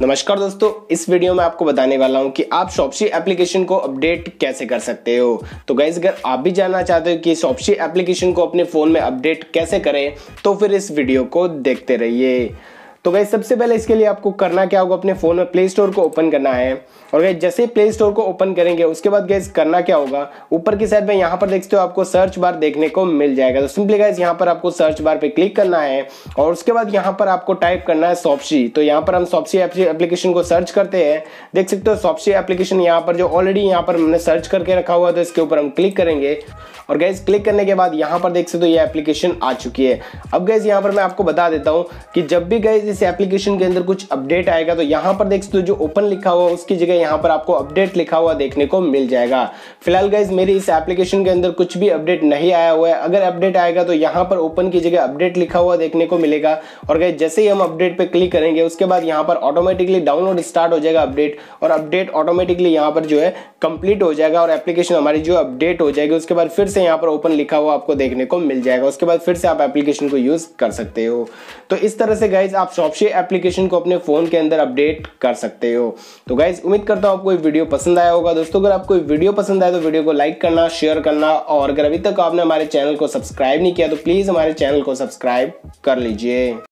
नमस्कार दोस्तों इस वीडियो में आपको बताने वाला हूँ कि आप शॉपसी एप्लीकेशन को अपडेट कैसे कर सकते हो तो गाइज अगर आप भी जानना चाहते हो कि शॉपसी एप्लीकेशन को अपने फ़ोन में अपडेट कैसे करें तो फिर इस वीडियो को देखते रहिए तो गई सबसे पहले इसके लिए आपको करना क्या होगा अपने फ़ोन में प्ले स्टोर को ओपन करना है और गई जैसे प्ले स्टोर को ओपन करेंगे उसके बाद गैस करना क्या होगा ऊपर की साइड में यहाँ पर देखते हो आपको सर्च बार देखने को मिल जाएगा तो सिंपली गैस यहाँ पर आपको सर्च बार पे क्लिक करना है और उसके बाद यहाँ पर आपको टाइप करना है सॉप्सी तो यहाँ पर हम सॉप्सी एप्लीकेशन को सर्च करते हैं देख सकते हो सॉप्सी एप्लीकेशन यहाँ पर जो ऑलरेडी यहाँ पर हमने सर्च करके रखा हुआ था तो इसके ऊपर हम क्लिक करेंगे और गैस क्लिक करने के बाद यहाँ पर देख सकते हो ये एप्लीकेशन आ चुकी है अब गैस यहाँ पर मैं आपको बता देता हूँ कि जब भी गैस से एप्लीकेशन के अंदर कुछ अपडेट आएगा तो यहाँ पर देख सकते हो जो ओपन लिखा हुआ उसकी जगह यहाँ पर आपको अपडेट लिखा हुआ देखने को मिल जाएगा फिलहाल गाइज मेरी इस एप्लीकेशन के अंदर कुछ भी अपडेट नहीं आया हुआ है अगर अपडेट आएगा तो यहाँ पर ओपन की जगह अपडेट लिखा हुआ देखने को मिलेगा और गाइज जैसे ही हम अपडेट पर क्लिक करेंगे उसके बाद यहाँ पर ऑटोमेटिकली डाउनलोड स्टार्ट हो जाएगा अपडेट और अपडेट ऑटोमेटिकली यहाँ पर जो है कंप्लीट हो जाएगा और एप्लीकेशन हमारी जो अपडेट हो जाएगी उसके बाद फिर से यहाँ पर ओपन लिखा हुआ आपको देखने को मिल जाएगा उसके बाद फिर से आप एप्लीकेशन को यूज़ कर सकते हो तो इस तरह से गाइज आप सॉफ्टवेयर एप्लीकेशन को अपने फ़ोन के अंदर अपडेट कर सकते हो तो गाइज उम्मीद करता हूँ आपको वीडियो पसंद आया होगा दोस्तों अगर आपको वीडियो पसंद आए तो वीडियो को लाइक करना शेयर करना और अगर अभी तक आपने हमारे चैनल को सब्सक्राइब नहीं किया तो प्लीज़ हमारे चैनल को सब्सक्राइब कर लीजिए